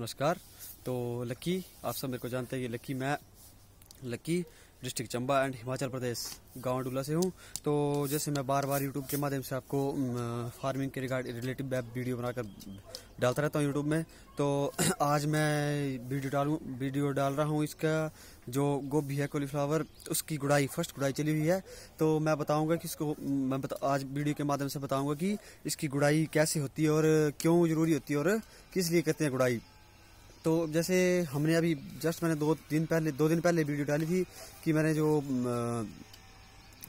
नमस्कार तो लक्की आप सब मेरे को जानते हैं कि लक्की मैं lucky district Chamba and Himachal Pradesh गांव डूला से हूं तो जैसे मैं बार बार यूट्यूब के माध्यम से आपको फार्मिंग के रिगार्ड रिलेटिव वीडियो बनाकर डालता रहता हूं यूट्यूब में तो आज मैं वीडियो डालूँ वीडियो डाल रहा हूं इसका जो गोभी है कॉलीफ्लावर उसकी गुड़ाई फर्स्ट गुड़ाई चली हुई है तो मैं बताऊँगा कि इसको मैं बता, आज वीडियो के माध्यम से बताऊँगा कि इसकी गुड़ाई कैसे होती है और क्यों ज़रूरी होती है और किस लिए कहते हैं गुड़ाई तो जैसे हमने अभी जस्ट मैंने दो दिन पहले दो दिन पहले वीडियो डाली थी कि मैंने जो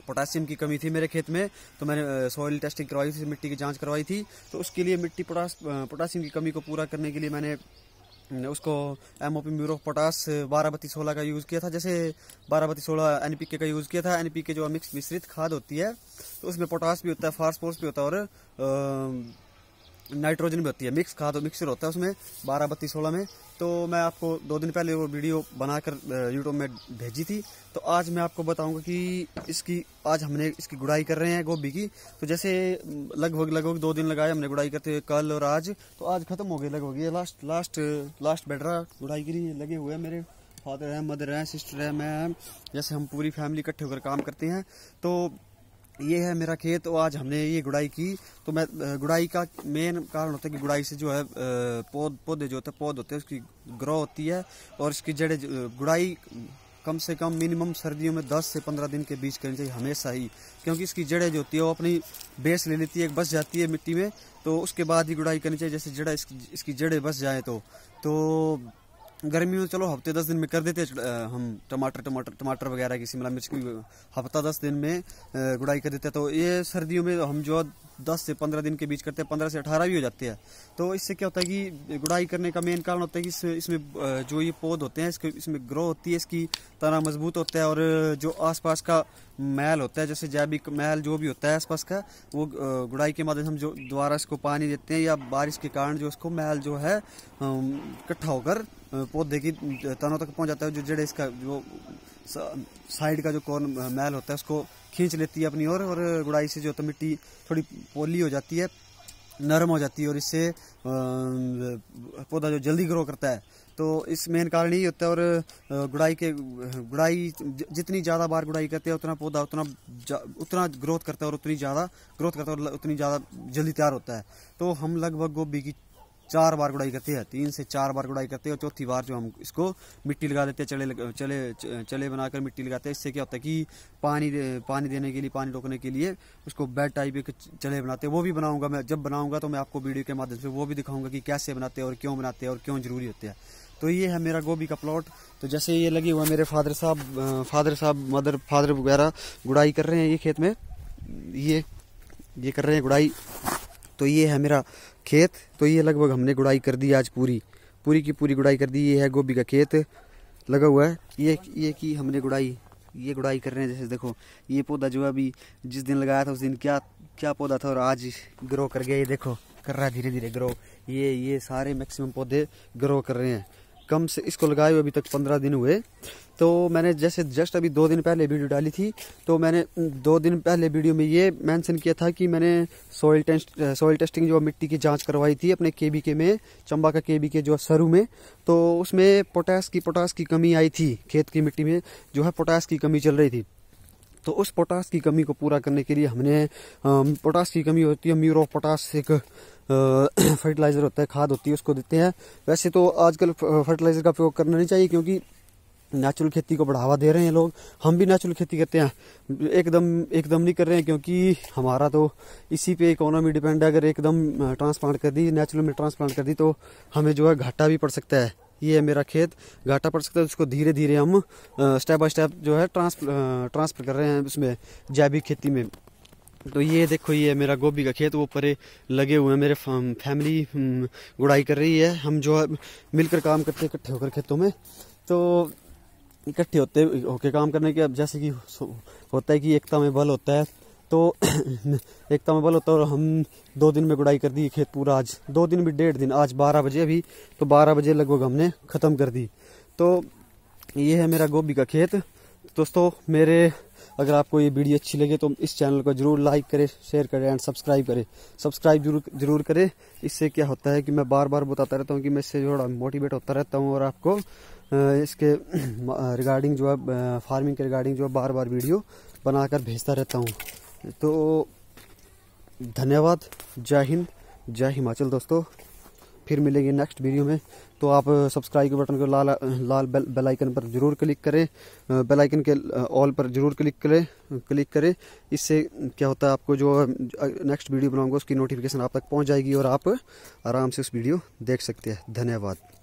पोटासियम की कमी थी मेरे खेत में तो मैंने सॉइल टेस्टिंग करवाई थी मिट्टी की जांच करवाई थी तो उसके लिए मिट्टी पोटास पोटासियम की कमी को पूरा करने के लिए मैंने उसको M O P muriate potash बारह बत्तीस सोलह का यूज़ किया था जैसे बारह बत्तीस सोलह एन पी के का यूज़ किया था एन पी के जो मिक्स मिश्रित खाद होती है तो उसमें पोटास भी होता है फास्फोरस भी होता है और आ, नाइट्रोजन भी होती है मिक्स खाद मिक्सर होता है उसमें बारह बत्तीस सोलह में तो मैं आपको दो दिन पहले वो वीडियो बनाकर यूट्यूब में भेजी थी तो आज मैं आपको बताऊंगा कि इसकी आज हमने इसकी गुड़ाई कर रहे हैं गोभी की तो जैसे लगभग लगभग दो दिन लगाए हमने गुड़ाई करते हुए कल और आज तो आज खत्म हो गई लगभग ये लास्ट लास्ट लास्ट बेडरा गुड़ाई के लिए लगे हुए हैं मेरे फादर हैं मदर हैं सिस्टर हैं मैं हैं जैसे हम पूरी फैमिली इकट्ठे होकर काम करते हैं तो ये है मेरा खेत और आज हमने ये गुड़ाई की तो मैं गुड़ाई का मेन कारण होता है कि गुड़ाई से जो है पौध पौधे जो होते हैं पौध होते हैं उसकी ग्रो होती है और इसकी जड़ें गुड़ाई कम से कम मिनिमम सर्दियों में 10 से 15 दिन के बीच करनी चाहिए हमेशा ही क्योंकि इसकी जड़ें जो होती है वो अपनी बेस ले लेती है बस जाती है मिट्टी में तो उसके बाद ही गुड़ाई करनी चाहिए जैसे जड़ा इसकी इसकी जड़ें बस जाएँ तो, तो गर्मी में चलो हफ्ते दस दिन में कर देते हम टमाटर टमाटर टमाटर वगैरह की शिमला मिर्च की हफ्ता दस दिन में गुड़ाई कर देते तो ये सर्दियों में हम जो 10 से 15 दिन के बीच करते हैं 15 से 18 भी हो जाते हैं तो इससे क्या होता है कि गुड़ाई करने का मेन कारण होता है कि इस, इसमें जो ये पौध होते हैं इसके इसमें ग्रो होती है इसकी तना मजबूत होता है और जो आसपास का मैल होता है जैसे जैविक मैल जो भी होता है आसपास का वो गुड़ाई के माध्यम से हम जो दोबारा इसको पानी देते हैं या बारिश के कारण जो इसको मैल जो है इकट्ठा होकर पौधे की तनों तक पहुँच जाता है जो जड़े इसका जो साइड का जो कॉर्न मैल होता है उसको खींच लेती है अपनी ओर और, गुड़ाई से जो तो मिट्टी थोड़ी पोली हो जाती है नरम हो जाती है और इससे पौधा जो जल्दी ग्रो करता है तो इस मेन कारण यही होता है और गुड़ाई के गुड़ाई जितनी ज़्यादा बार गुड़ाई करते हैं उतना पौधा उतना उतना ग्रोथ करता है और उतनी ज़्यादा ग्रोथ करता है और उतनी ज़्यादा जल्दी तैयार होता है तो हम लगभग गोभी की चार बार गुड़ाई करते हैं तीन से चार बार गुड़ाई करते हैं और चौथी बार जो हम इसको मिट्टी लगा देते हैं चले चले चले बनाकर मिट्टी लगाते हैं इससे क्या होता है कि पानी पानी देने के लिए पानी रोकने के लिए उसको बेड टाइप के चले बनाते हैं वो भी बनाऊंगा मैं जब बनाऊंगा तो मैं आपको वीडियो के माध्यम से वो भी दिखाऊंगा कि कैसे बनाते हैं और क्यों बनाते हैं और क्यों जरूरी होते हैं तो ये है मेरा गोभी का प्लॉट तो जैसे ये लगे हुआ मेरे फादर साहब फादर साहब मदर फादर वगैरह गुड़ाई कर रहे हैं ये खेत में ये ये कर रहे हैं गुड़ाई तो ये है मेरा खेत तो ये लगभग हमने गुड़ाई कर दी आज पूरी पूरी की पूरी गुड़ाई कर दी ये है गोभी का खेत लगा हुआ है ये ये की हमने गुड़ाई ये गुड़ाई कर रहे हैं जैसे देखो ये पौधा जो अभी जिस दिन लगाया था उस दिन क्या क्या पौधा था और आज ग्रो कर गया ये देखो कर रहा है धीरे धीरे ग्रो ये ये सारे मैक्सिमम पौधे ग्रो कर रहे हैं कम से इसको लगाए हुए अभी तक पंद्रह दिन हुए तो मैंने जैसे जस्ट अभी दो दिन पहले वीडियो डाली थी तो मैंने दो दिन पहले वीडियो में ये मेंशन किया था कि मैंने सॉइल टेस्ट सॉइल टेस्टिंग जो मिट्टी की जांच करवाई थी अपने के के में चंबा का केबीके के जो सरू में तो उसमें पोटास की पोटास की कमी आई थी खेत की मिट्टी में जो है पोटास की कमी चल रही थी तो उस पोटास की कमी को पूरा करने के लिए हमने पोटास की कमी होती है म्यूरो पोटास एक फर्टिलाइज़र होता है खाद होती है उसको देते हैं वैसे तो आजकल फर्टिलाइज़र का प्रयोग करना नहीं चाहिए क्योंकि नेचुरल खेती को बढ़ावा दे रहे हैं लोग हम भी नेचुरल खेती करते हैं एकदम एकदम नहीं कर रहे हैं क्योंकि हमारा तो इसी पे इकोनॉमी डिपेंड है अगर एकदम ट्रांसप्लांट कर दी नेचुरल में ट्रांसप्लांट कर दी तो हमें जो है घाटा भी पड़ सकता है ये है मेरा खेत घाटा पड़ सकता है उसको धीरे धीरे हम स्टेप बाय स्टेप जो है ट्रांसफर ट्रांसफर कर रहे हैं उसमें जैविक खेती में तो ये देखो ये मेरा गोभी का खेत वो परे लगे हुए हैं मेरे फैमिली गुड़ाई कर रही है हम जो है मिलकर काम करते हैं इकट्ठे होकर खेतों में तो इकट्ठे होते होके काम करने के अब जैसे कि होता है कि एकता में बल होता है तो एक तो मैं बोलो तो हम दो दिन में गुड़ाई कर दी खेत पूरा आज दो दिन भी डेढ़ दिन आज बारह बजे अभी तो बारह बजे लगभग हमने ख़त्म कर दी तो ये है मेरा गोभी का खेत दोस्तों मेरे अगर आपको ये वीडियो अच्छी लगे तो इस चैनल को जरूर लाइक करें शेयर करें एंड सब्सक्राइब करें सब्सक्राइब जरूर जरूर करें इससे क्या होता है कि मैं बार बार बताता रहता हूँ कि मैं इससे थोड़ा मोटिवेट होता रहता हूँ और आपको इसके रिगार्डिंग जो है फार्मिंग के रिगार्डिंग जो है बार बार वीडियो बनाकर भेजता रहता हूँ तो धन्यवाद जय हिंद जय हिमाचल दोस्तों फिर मिलेंगे नेक्स्ट वीडियो में तो आप सब्सक्राइब के बटन को लाल लाल बेल, बेल आइकन पर ज़रूर क्लिक करें बेल आइकन के ऑल पर ज़रूर क्लिक करें क्लिक करें इससे क्या होता है आपको जो नेक्स्ट वीडियो बनाऊंगा उसकी नोटिफिकेशन आप तक पहुंच जाएगी और आप आराम से उस वीडियो देख सकते हैं धन्यवाद